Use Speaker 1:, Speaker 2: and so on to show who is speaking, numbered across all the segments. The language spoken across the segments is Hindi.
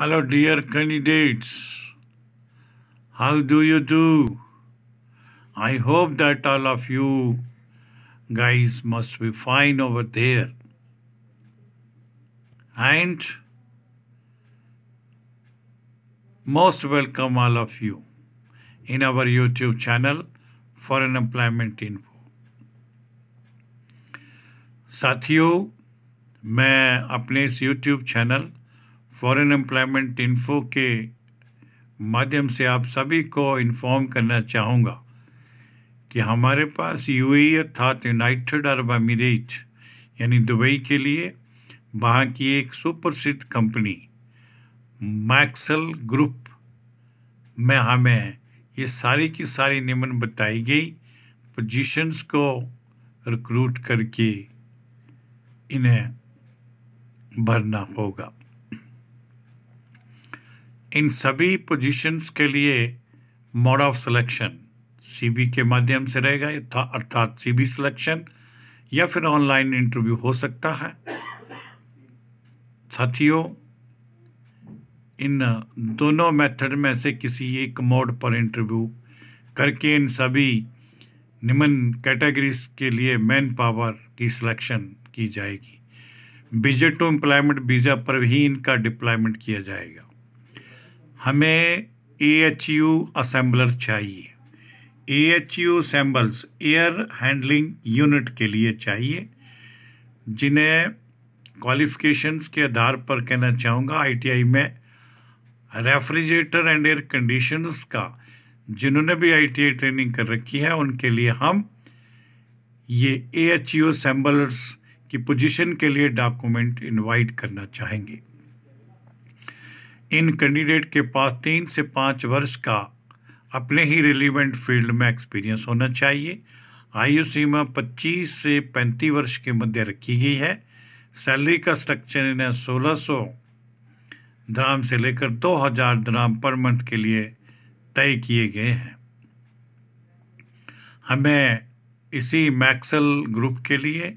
Speaker 1: Hello, dear candidates. How do you do? I hope that all of you guys must be fine over there. And most welcome all of you in our YouTube channel for an employment info. साथियों मैं अपने इस YouTube channel. Foreign employment info के माध्यम से आप सभी को इन्फॉर्म करना चाहूँगा कि हमारे पास यू ए e अर्थात यूनाइटेड अरब अमीरेट यानी दुबई के लिए वहाँ की एक सुप्रसिद्ध कंपनी मैक्सल ग्रुप में हमें ये सारी की सारी निम्न बताई गई पोजीशंस को रिक्रूट करके इन्हें भरना होगा इन सभी पोजीशंस के लिए मोड ऑफ सिलेक्शन सीबी के माध्यम से रहेगा अर्थात सीबी सिलेक्शन या फिर ऑनलाइन इंटरव्यू हो सकता है साथियों इन दोनों मेथड में से किसी एक मोड पर इंटरव्यू करके इन सभी निम्न कैटेगरीज के लिए मैन पावर की सिलेक्शन की जाएगी बीजे टू एम्प्लॉयमेंट वीज़ा पर ही इनका डिप्लॉयमेंट किया जाएगा हमें ए एच यू असेंबलर चाहिए A H U assemblers air handling unit के लिए चाहिए जिन्हें क्वालिफिकेशंस के आधार पर कहना चाहूँगा आईटीआई में रेफ्रिजरेटर एंड एयर कंडीशनर्स का जिन्होंने भी आईटीआई ट्रेनिंग कर रखी है उनके लिए हम ये ए एच यू असेंबलर्स की पोजीशन के लिए डॉक्यूमेंट इनवाइट करना चाहेंगे इन कैंडिडेट के पास तीन से पाँच वर्ष का अपने ही रिलीवेंट फील्ड में एक्सपीरियंस होना चाहिए आयु सीमा 25 से 35 वर्ष के मध्य रखी गई है सैलरी का स्ट्रक्चर इन्हें 1600 द्राम से लेकर 2000 द्राम पर मंथ के लिए तय किए गए हैं हमें इसी मैक्सल ग्रुप के लिए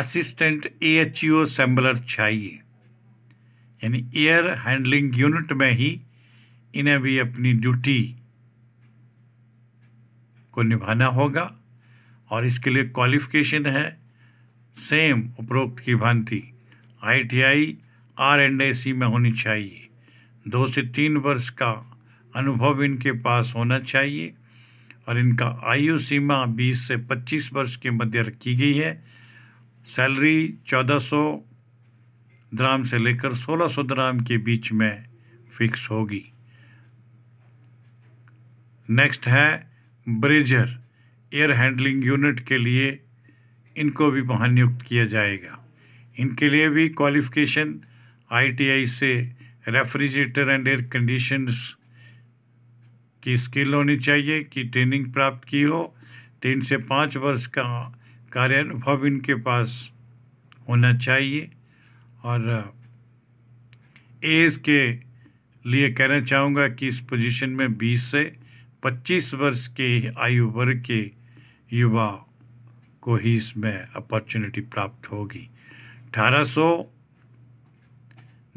Speaker 1: असिस्टेंट ए एच यू चाहिए यानी एयर हैंडलिंग यूनिट में ही इन्हें भी अपनी ड्यूटी को निभाना होगा और इसके लिए क्वालिफिकेशन है सेम उपरोक्त की भांति आईटीआई आर एंड सी में होनी चाहिए दो से तीन वर्ष का अनुभव इनके पास होना चाहिए और इनका आयु सीमा 20 से 25 वर्ष के मध्य रखी गई है सैलरी 1400 द्राम से लेकर 1600 द्राम के बीच में फिक्स होगी नेक्स्ट है ब्रेजर एयर हैंडलिंग यूनिट के लिए इनको भी महानियुक्त किया जाएगा इनके लिए भी क्वालिफिकेशन आईटीआई से रेफ्रिजरेटर एंड एयर कंडीशंस की स्किल होनी चाहिए कि ट्रेनिंग प्राप्त की हो तीन से पाँच वर्ष का कार्य अनुभव इनके पास होना चाहिए और एज के लिए कहना चाहूँगा कि इस पोजीशन में 20 से 25 वर्ष के आयु वर्ग के युवा को ही इसमें अपॉर्चुनिटी प्राप्त होगी 1800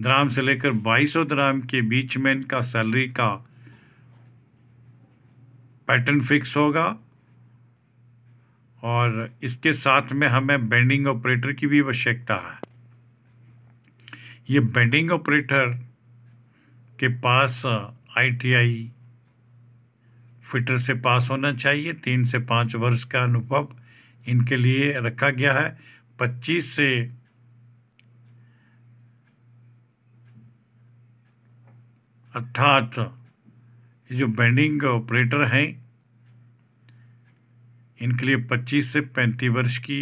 Speaker 1: द्राम से लेकर 2200 द्राम के बीच में इनका सैलरी का पैटर्न फिक्स होगा और इसके साथ में हमें बेंडिंग ऑपरेटर की भी आवश्यकता है ये बेंडिंग ऑपरेटर के पास आईटीआई फिटर से पास होना चाहिए तीन से पाँच वर्ष का अनुभव इनके लिए रखा गया है पच्चीस से अर्थात जो बेंडिंग ऑपरेटर हैं इनके लिए 25 से 35 वर्ष की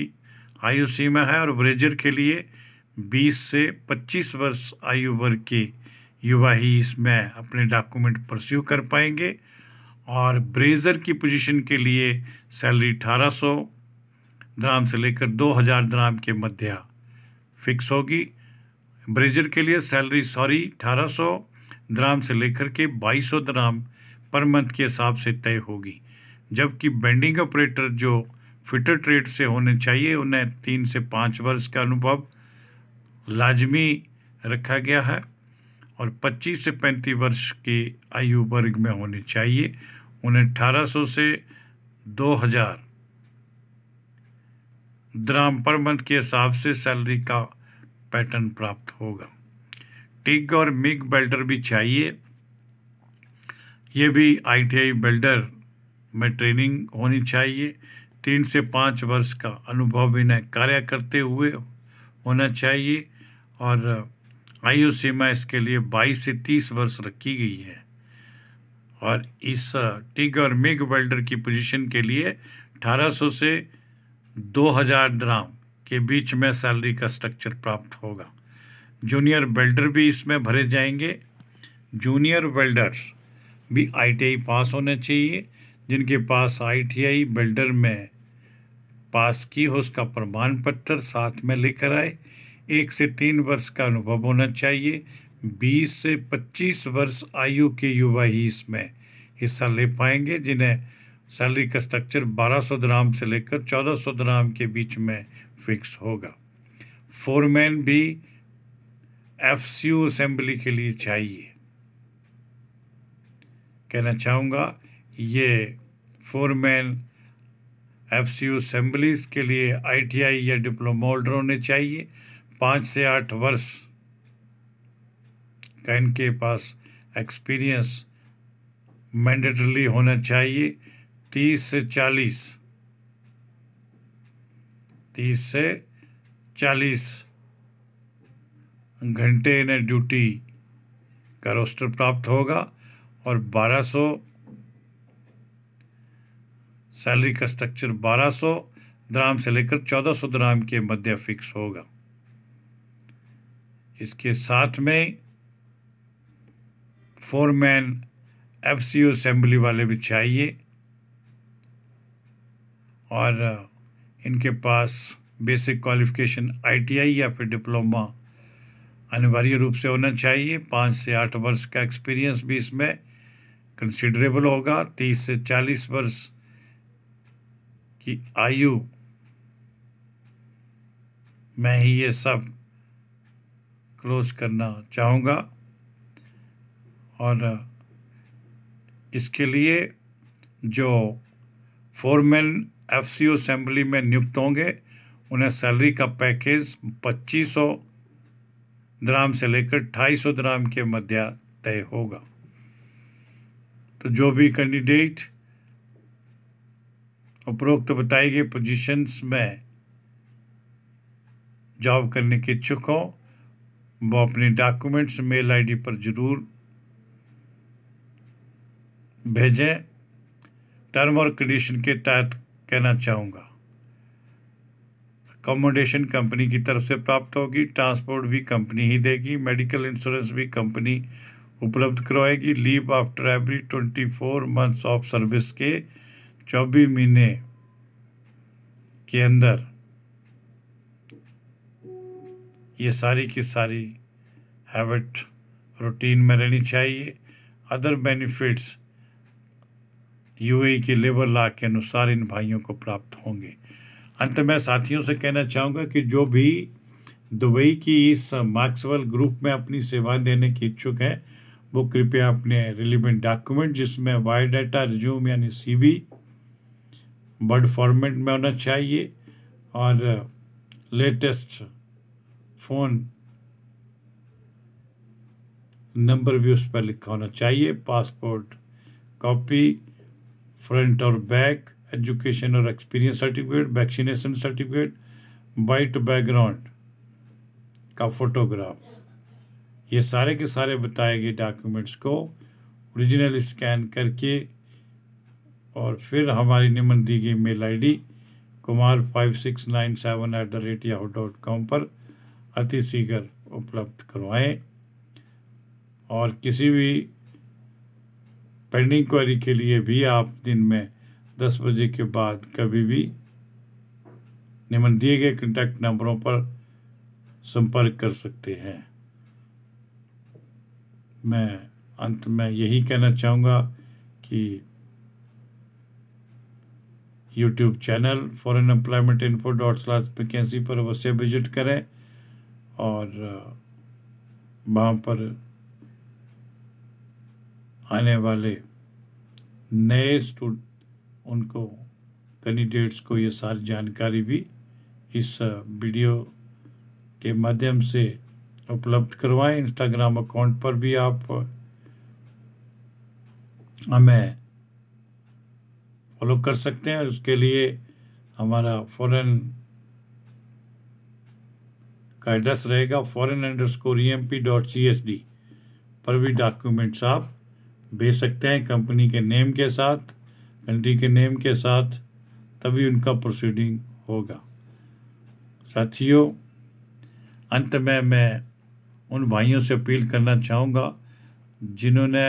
Speaker 1: आयु सीमा है और ब्रेजर के लिए 20 से 25 वर्ष आयु वर्ग के युवा ही इसमें अपने डॉक्यूमेंट परस्यू कर पाएंगे और ब्रेजर की पोजीशन के लिए सैलरी 1800 द्राम से लेकर 2000 द्राम के मध्य फिक्स होगी ब्रेजर के लिए सैलरी सॉरी 1800 द्राम से लेकर के 2200 द्राम पर मंथ के हिसाब से तय होगी जबकि बेंडिंग ऑपरेटर जो फिटर ट्रेड से होने चाहिए उन्हें तीन से पाँच वर्ष का अनुभव लाजमी रखा गया है और 25 से 35 वर्ष की आयु वर्ग में होने चाहिए उन्हें 1800 से 2000 ग्राम पर मंथ के हिसाब से सैलरी का पैटर्न प्राप्त होगा टिग और मिग बेल्डर भी चाहिए ये भी आईटीआई बेल्डर में ट्रेनिंग होनी चाहिए तीन से पाँच वर्ष का अनुभव इन्हें कार्य करते हुए होना चाहिए और आयु सीमा इसके लिए 22 से 30 वर्ष रखी गई है और इस टिग और मिग वेल्डर की पोजीशन के लिए 1800 से 2000 ग्राम के बीच में सैलरी का स्ट्रक्चर प्राप्त होगा जूनियर वेल्डर भी इसमें भरे जाएंगे जूनियर वेल्डर्स भी आईटीआई पास होने चाहिए जिनके पास आईटीआई वेल्डर में पास की हो उसका प्रमाण पत्र साथ में लेकर आए एक से तीन वर्ष का अनुभव होना चाहिए बीस से पच्चीस वर्ष आयु के युवा ही इसमें हिस्सा ले पाएंगे जिन्हें सैलरी का स्ट्रक्चर 1200 ग्राम से लेकर 1400 ग्राम के बीच में फिक्स होगा फोरमैन भी एफ सी यू असेंबली के लिए चाहिए कहना चाहूँगा ये foreman F C U assemblies के लिए आई टी आई या डिप्लोमा होल्डर होने चाहिए पाँच से आठ वर्ष का इनके पास एक्सपीरियंस मैंडेटरली होना चाहिए तीस से चालीस तीस से चालीस घंटे इन्हें ड्यूटी का रोस्टर प्राप्त होगा और 1200 सैलरी का स्ट्रक्चर 1200 ग्राम से लेकर 1400 ग्राम के मध्य फिक्स होगा इसके साथ में foreman F C assembly वाले भी चाहिए और इनके पास बेसिक क्वालिफिकेशन आईटीआई या फिर डिप्लोमा अनिवार्य रूप से होना चाहिए पाँच से आठ वर्ष का एक्सपीरियंस भी इसमें कंसिडरेबल होगा तीस से चालीस वर्ष की आयु में ही ये सब क्लोज करना चाहूँगा और इसके लिए जो फोरमैन एफ सी असेंबली में नियुक्त होंगे उन्हें सैलरी का पैकेज 2500 द्राम से लेकर 2500 द्राम के मध्य तय होगा तो जो भी कैंडिडेट उपरोक्त तो बताई गई पोजीशंस में जॉब करने के इच्छुक हों वो अपने डॉक्यूमेंट्स मेल आईडी पर ज़रूर भेजें टर्म और कंडीशन के तहत कहना चाहूँगा अकोमोडेशन कंपनी की तरफ से प्राप्त होगी ट्रांसपोर्ट भी कंपनी ही देगी मेडिकल इंश्योरेंस भी कंपनी उपलब्ध करवाएगी leave after every twenty four months of service के चौबीस महीने के अंदर ये सारी की सारी हैबिट रूटीन में रहनी चाहिए अदर बेनिफिट्स यूएई के लेबर लॉ के अनुसार इन भाइयों को प्राप्त होंगे अंत में साथियों से कहना चाहूँगा कि जो भी दुबई की इस मार्क्सवेल ग्रुप में अपनी सेवा देने के इच्छुक हैं वो कृपया अपने रिलीवेंट डॉक्यूमेंट जिसमें डाटा रिज्यूम यानी सी बी बर्ड फॉर्मेट में होना चाहिए और लेटेस्ट फ़ोन नंबर भी उस पर लिखा होना चाहिए पासपोर्ट कॉपी फ्रंट और बैक एजुकेशन और experience certificate vaccination certificate white background का फोटोग्राफ ये सारे के सारे बताए गए डॉक्यूमेंट्स को ओरिजिनल स्कैन करके और फिर हमारी निमन दी गई mail ID Kumar five six nine seven eight the rate Yahoo dot com पर अतिशीघ्र उपलब्ध करवाएं और किसी भी पेंडिंग क्वारी के लिए भी आप दिन में दस बजे के बाद कभी भी निम्न दिए गए कंटेक्ट नंबरों पर संपर्क कर सकते हैं मैं अंत में यही कहना चाहूँगा कि YouTube channel foreign employment info dot slash vacancy पर अवश्य विजिट करें और वहाँ पर आने वाले नए स्टूड उनको कैंडिडेट्स को ये सारी जानकारी भी इस वीडियो के माध्यम से उपलब्ध करवाएं इंस्टाग्राम अकाउंट पर भी आप हमें फॉलो कर सकते हैं उसके लिए हमारा फॉरेन का एड्रेस रहेगा foreign underscore E M P dot C S D पर भी डॉक्यूमेंट्स आप भेज सकते हैं कंपनी के नेम के साथ कंट्री के नेम के साथ तभी उनका प्रोसीडिंग होगा साथियों अंत में मैं उन भाइयों से अपील करना चाहूँगा जिन्होंने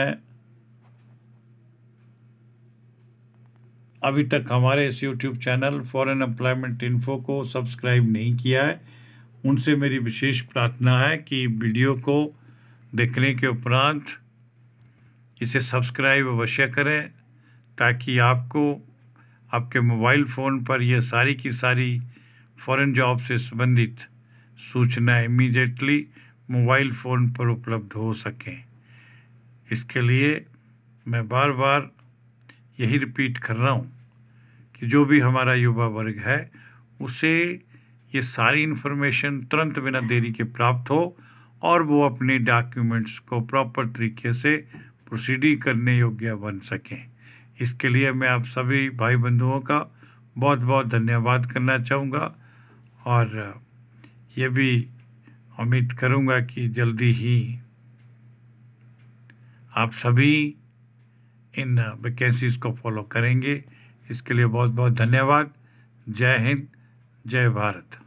Speaker 1: अभी तक हमारे इस YouTube channel foreign employment info को सब्सक्राइब नहीं किया है उनसे मेरी विशेष प्रार्थना है कि वीडियो को देखने के उपरांत इसे सब्सक्राइब अवश्य करें ताकि आपको आपके मोबाइल फ़ोन पर यह सारी की सारी फॉरेन जॉब से संबंधित सूचना इमीडिएटली मोबाइल फ़ोन पर उपलब्ध हो सकें इसके लिए मैं बार बार यही रिपीट कर रहा हूँ कि जो भी हमारा युवा वर्ग है उसे ये सारी इन्फॉर्मेशन तुरंत बिना देरी के प्राप्त हो और वो अपने डॉक्यूमेंट्स को प्रॉपर तरीके से प्रोसीडी करने योग्य बन सकें इसके लिए मैं आप सभी भाई बंधुओं का बहुत बहुत धन्यवाद करना चाहूँगा और ये भी उम्मीद करूँगा कि जल्दी ही आप सभी इन वैकेंसीज़ को फॉलो करेंगे इसके लिए बहुत बहुत धन्यवाद जय हिंद जय भारत